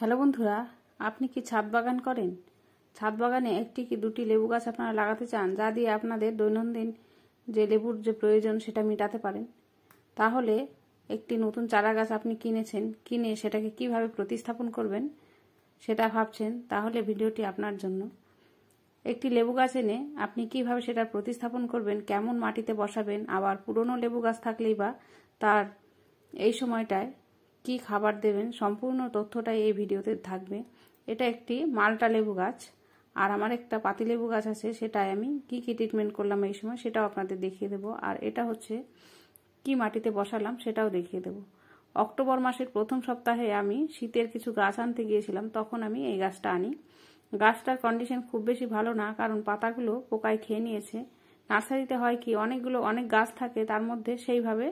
hello বন্ধুরা আপনি কি ছাদ বাগান করেন ছাদ বাগানে একটি কি দুটি লেবু গাছ আপনারা লাগাতে চান যা দিয়ে আপনাদের দৈনন্দিন যে লেবুর যে প্রয়োজন সেটা মেটাতে পারেন তাহলে একটি নতুন চারা গাছ আপনি কিনেছেন কিনে সেটাকে কিভাবে প্রতিস্থাপন করবেন সেটা ভাবছেন তাহলে ভিডিওটি আপনার জন্য একটি লেবু গাছ এনে আপনি কিভাবে সেটা প্রতিস্থাপন করবেন কেমন মাটিতে বসাবেন আবার পুরনো লেবু গাছ থাকলেই বা তার এই সময়টায় কি খাবার দেবেন সম্পূর্ণ তথ্যটাই এই ভিডিওতে থাকবে এটা একটি মালটা লেবু গাছ আর আমার একটা পাতিলেবু গাছ আছে সেটাই আমি কি কি ট্রিটমেন্ট করলাম এই সময় সেটাও আপনাদের দেখিয়ে দেবো আর এটা হচ্ছে কি মাটিতে বসালাম সেটাও দেখিয়ে দেবো অক্টোবর মাসের প্রথম সপ্তাহে আমি শীতের কিছু গাছ আনতে গিয়েছিলাম তখন আমি এই গাছটা আনি গাছটার কন্ডিশন খুব বেশি ভালো না কারণ পাতাগুলো পোকায় খেয়ে নিয়েছে নার্সারিতে হয় কি অনেকগুলো অনেক গাছ থাকে তার মধ্যে সেইভাবে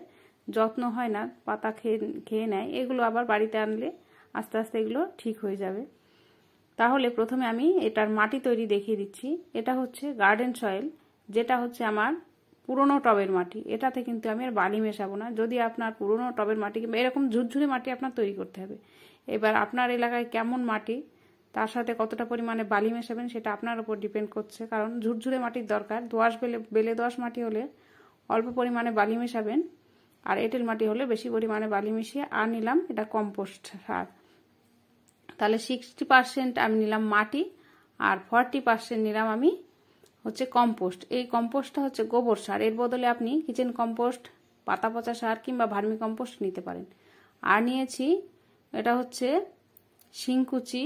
যত্ন হয় না পাতা খেয়ে খেয়ে নেয় এগুলো আবার বাড়িতে আনলে আস্তে আস্তে এগুলো ঠিক হয়ে যাবে তাহলে প্রথমে আমি এটার মাটি তৈরি দেখিয়ে দিচ্ছি এটা হচ্ছে গার্ডেন সয়েল যেটা হচ্ছে আমার পুরনো টবের মাটি এটাতে কিন্তু আমি আর বালি মেশাবো না যদি আপনার পুরনো টবের মাটি কিংবা এরকম ঝুরঝুরে মাটি আপনার তৈরি করতে হবে এবার আপনার এলাকায় কেমন মাটি তার সাথে কতটা পরিমাণে বালি মেশাবেন সেটা আপনার উপর ডিপেন্ড করছে কারণ ঝুরঝুরে মাটির দরকার দোয়াশ বেলে বেলে দোয়াশ মাটি হলে অল্প পরিমাণে বালি মেশাবেন আর এঁটেল মাটি হলে বেশি পরিমাণে বালি মিশিয়ে আর নিলাম এটা কম্পোস্ট সার তাহলে সিক্সটি পার্সেন্ট আমি নিলাম মাটি আর ফর্টি পার্সেন্ট নিলাম আমি হচ্ছে কম্পোস্ট এই কম্পোস্টটা হচ্ছে গোবর সার এর বদলে আপনি কিচেন কম্পোস্ট পাতা পচা সার কিংবা ভার্মি কম্পোস্ট নিতে পারেন আর নিয়েছি এটা হচ্ছে শিংকুচি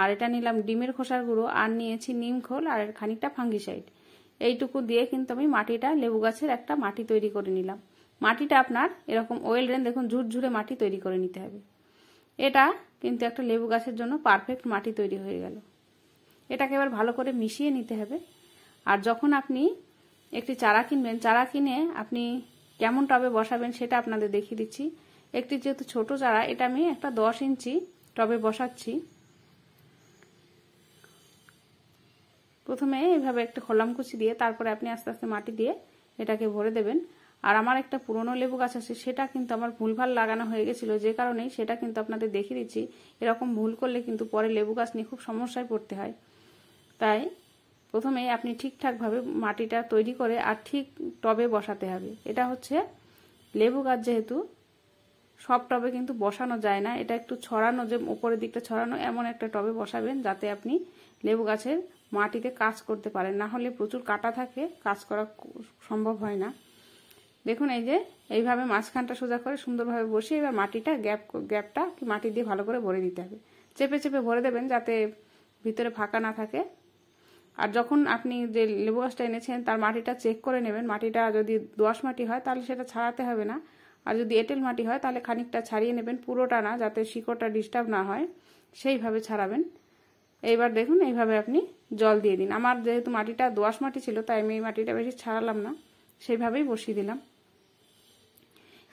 আর এটা নিলাম ডিমের খোসার গুঁড়ো আর নিয়েছি নিমখোল আর খানিকটা ফাঙ্গিসাইড এইটুকু দিয়ে কিন্তু আমি মাটিটা লেবু গাছের একটা মাটি তৈরি করে নিলাম মাটিটা আপনার এরকম ওয়েল ড্রেন দেখুন ঝুরঝুরে মাটি তৈরি করে নিতে হবে এটা কিন্তু একটা লেবু গাছের জন্য পারফেক্ট মাটি তৈরি হয়ে গেল এটাকে এবার ভালো করে মিশিয়ে নিতে হবে আর যখন আপনি একটি চারা কিনবেন চারা কিনে আপনি কেমন টবে বসাবেন সেটা আপনাদের দেখিয়ে দিচ্ছি একটি যেহেতু ছোট চারা এটা আমি একটা দশ ইঞ্চি টবে বসাচ্ছি প্রথমে এভাবে একটা খোলামকুচি দিয়ে তারপরে আপনি আস্তে আস্তে মাটি দিয়ে এটাকে ভরে দেবেন আর আমার একটা পুরনো লেবু গাছ আছে সেটা কিন্তু আমার ভুলভাল লাগানো হয়ে গেছিলো যে কারণেই সেটা কিন্তু আপনাদের দেখিয়ে দিচ্ছি এরকম ভুল করলে কিন্তু পরে লেবু গাছ নিয়ে খুব সমস্যায় পড়তে হয় তাই প্রথমে আপনি ঠিকঠাকভাবে মাটিটা তৈরি করে আর ঠিক টবে বসাতে হবে এটা হচ্ছে লেবু গাছ যেহেতু সব টবে কিন্তু বসানো যায় না এটা একটু ছড়ানো যে ওপরের দিকটা ছড়ানো এমন একটা টবে বসাবেন যাতে আপনি লেবু গাছের মাটিতে কাজ করতে পারেন না হলে প্রচুর কাটা থাকে কাজ করা সম্ভব হয় না দেখুন এই যে এইভাবে মাঝখানটা সোজা করে সুন্দরভাবে বসিয়ে এবার মাটিটা গ্যাপ গ্যাপটা কি মাটি দিয়ে ভালো করে ভরে দিতে হবে চেপে চেপে ভরে দেবেন যাতে ভিতরে ফাঁকা না থাকে আর যখন আপনি যে লেবু গাছটা এনেছেন তার মাটিটা চেক করে নেবেন মাটিটা যদি দোয়াশ মাটি হয় তাহলে সেটা ছাড়াতে হবে না আর যদি এঁটেল মাটি হয় তাহলে খানিকটা ছাড়িয়ে নেবেন পুরোটা না যাতে শিকড়টা ডিস্টার্ব না হয় সেইভাবে ছাড়াবেন এইবার দেখুন এইভাবে আপনি জল দিয়ে দিন আমার যেহেতু মাটিটা দোয়াশ মাটি ছিল তাই আমি এই মাটিটা বেশি ছাড়ালাম না সেইভাবেই বসিয়ে দিলাম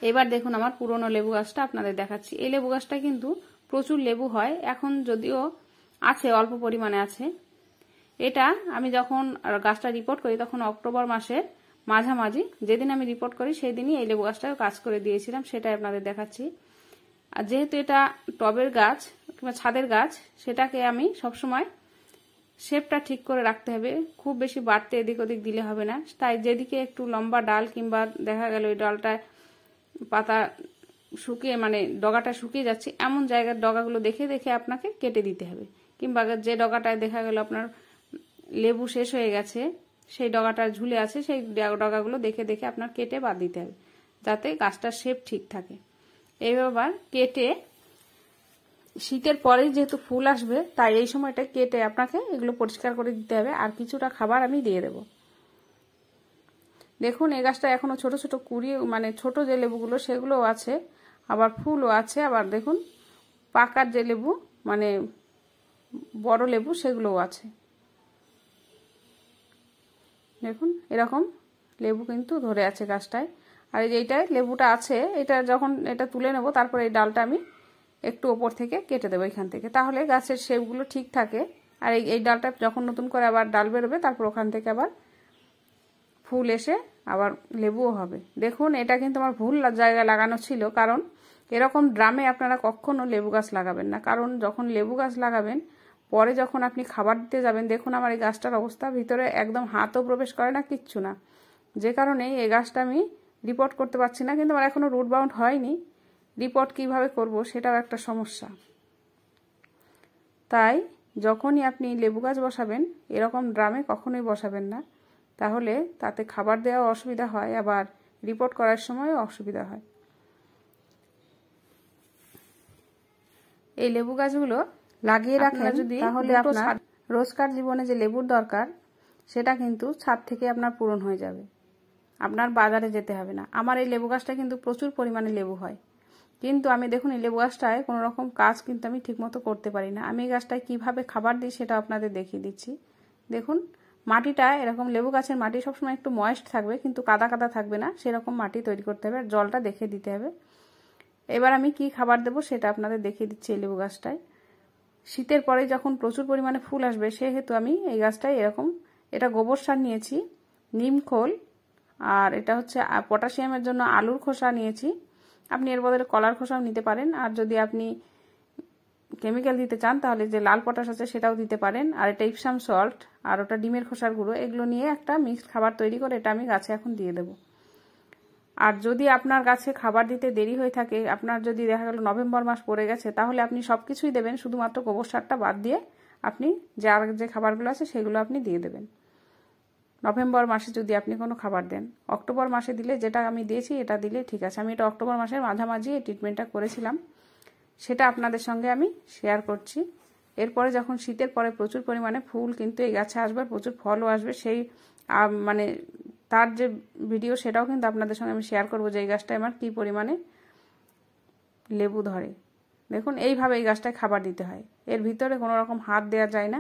এবার দেখুন আমার পুরনো লেবু গাছটা আপনাদের দেখাচ্ছি এই লেবু গাছটা কিন্তু প্রচুর লেবু হয় এখন যদিও আছে অল্প পরিমাণে আছে এটা আমি যখন গাছটা রিপোর্ট করি তখন অক্টোবর মাসের মাঝামাঝি যেদিন আমি রিপোর্ট করি সেই দিনই এই লেবু গাছটা কাজ করে দিয়েছিলাম সেটাই আপনাদের দেখাচ্ছি আর যেহেতু এটা টবের গাছ কিংবা ছাদের গাছ সেটাকে আমি সবসময় শেপটা ঠিক করে রাখতে হবে খুব বেশি বাড়তে এদিক ওদিক দিলে হবে না তাই যেদিকে একটু লম্বা ডাল কিংবা দেখা গেল ওই ডালটা পাতা শুকিয়ে মানে ডগাটা শুকিয়ে যাচ্ছে এমন জায়গার ডগাগুলো দেখে দেখে আপনাকে কেটে দিতে হবে কিংবা যে ডগাটায় দেখা গেল আপনার লেবু শেষ হয়ে গেছে সেই ডগাটা ঝুলে আছে সেই ডগাগুলো দেখে দেখে আপনার কেটে বাদ দিতে হবে যাতে গাছটার শেপ ঠিক থাকে এইবার কেটে শীতের পরে যেহেতু ফুল আসবে তাই এই সময়টা কেটে আপনাকে এগুলো পরিষ্কার করে দিতে হবে আর কিছুটা খাবার আমি দিয়ে দেব দেখুন এই গাছটা এখনও ছোট ছোট কুড়ি মানে ছোট যে লেবুগুলো সেগুলোও আছে আবার ফুলও আছে আবার দেখুন পাকার যে লেবু মানে বড় লেবু সেগুলোও আছে দেখুন এরকম লেবু কিন্তু ধরে আছে গাছটায় আর এই যে এইটায় লেবুটা আছে এটা যখন এটা তুলে নেব তারপরে এই ডালটা আমি একটু ওপর থেকে কেটে দেবো এখান থেকে তাহলে গাছের শেপগুলো ঠিক থাকে আর এই এই ডালটা যখন নতুন করে আবার ডাল বেরোবে তারপর ওখান থেকে আবার ফুল এসে আবার লেবুও হবে দেখুন এটা কিন্তু আমার ভুল জায়গায় লাগানো ছিল কারণ এরকম ড্রামে আপনারা কখনো লেবু গাছ লাগাবেন না কারণ যখন লেবু গাছ লাগাবেন পরে যখন আপনি খাবার দিতে যাবেন দেখুন আমার এই গাছটার অবস্থা ভিতরে একদম হাতও প্রবেশ করে না কিচ্ছু না যে কারণে এই গাছটা আমি রিপোর্ট করতে পারছি না কিন্তু আমার এখনও রুট বাউন্ড হয়নি রিপোর্ট কিভাবে করব সেটাও একটা সমস্যা তাই যখনই আপনি লেবু গাছ বসাবেন এরকম ড্রামে কখনোই বসাবেন না তাহলে তাতে খাবার দেওয়া অসুবিধা হয় আবার রিপোর্ট করার সময় অসুবিধা হয় এই লেবু গাছগুলো লাগিয়ে রাখলে যদি তাহলে আপনার রোজকার জীবনে যে লেবুর দরকার সেটা কিন্তু ছাদ থেকে আপনার পূরণ হয়ে যাবে আপনার বাজারে যেতে হবে না আমার এই লেবু গাছটা কিন্তু প্রচুর পরিমাণে লেবু হয় কিন্তু আমি দেখুন এই লেবু গাছটায় কোনো রকম কাজ কিন্তু আমি ঠিকমতো করতে পারি না আমি এই গাছটায় কীভাবে খাবার দিই সেটা আপনাদের দেখিয়ে দিচ্ছি দেখুন মাটিটা এরকম লেবু গাছের মাটি সবসময় একটু ময়েস্ট থাকবে কিন্তু কাদা কাদা থাকবে না সেরকম মাটি তৈরি করতে হবে আর জলটা দেখে দিতে হবে এবার আমি কি খাবার দেব সেটা আপনাদের দেখিয়ে দিচ্ছি এই লেবু গাছটায় শীতের পরে যখন প্রচুর পরিমাণে ফুল আসবে সেহেতু আমি এই গাছটায় এরকম এটা গোবর সার নিয়েছি নিম খোল আর এটা হচ্ছে পটাশিয়ামের জন্য আলুর খোসা নিয়েছি আপনি এর বদলে কলার খোসাও নিতে পারেন আর যদি আপনি কেমিক্যাল দিতে চান তাহলে যে লাল পটাশ আছে সেটাও দিতে পারেন আর এটা ইপসাম সল্ট আর ওটা ডিমের খোসার গুঁড়ো এগুলো নিয়ে একটা মিক্সড খাবার তৈরি করে এটা আমি গাছে এখন দিয়ে দেব আর যদি আপনার গাছে খাবার দিতে দেরি হয়ে থাকে আপনার যদি দেখা গেল নভেম্বর মাস পড়ে গেছে তাহলে আপনি সব কিছুই দেবেন শুধুমাত্র গোবর সারটা বাদ দিয়ে আপনি যার যে খাবারগুলো আছে সেগুলো আপনি দিয়ে দেবেন নভেম্বর মাসে যদি আপনি কোনো খাবার দেন অক্টোবর মাসে দিলে যেটা আমি দিয়েছি এটা দিলে ঠিক আছে আমি এটা অক্টোবর মাসের মাঝামাঝি এই ট্রিটমেন্টটা করেছিলাম সেটা আপনাদের সঙ্গে আমি শেয়ার করছি এরপরে যখন শীতের পরে প্রচুর পরিমাণে ফুল কিন্তু এই গাছে আসবে প্রচুর ফলও আসবে সেই মানে তার যে ভিডিও সেটাও কিন্তু আপনাদের সঙ্গে আমি শেয়ার করবো যে এই গাছটায় আমার কী পরিমাণে লেবু ধরে দেখুন এইভাবে এই গাছটায় খাবার দিতে হয় এর ভিতরে কোনো রকম হাত দেওয়া যায় না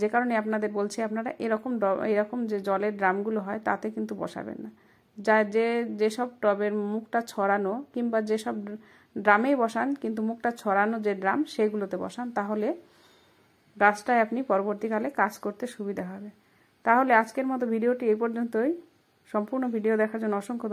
যে কারণে আপনাদের বলছি আপনারা এরকম এরকম যে জলের ড্রামগুলো হয় তাতে কিন্তু বসাবেন না যা যে যেসব টবের মুখটা ছড়ানো কিংবা যেসব ড্রামেই বসান কিন্তু মুখটা ছড়ানো যে ড্রাম সেগুলোতে বসান তাহলে গাছটায় আপনি পরবর্তীকালে কাজ করতে সুবিধা হবে তাহলে আজকের মতো ভিডিওটি এই পর্যন্তই সম্পূর্ণ ভিডিও দেখার জন্য অসংখ্য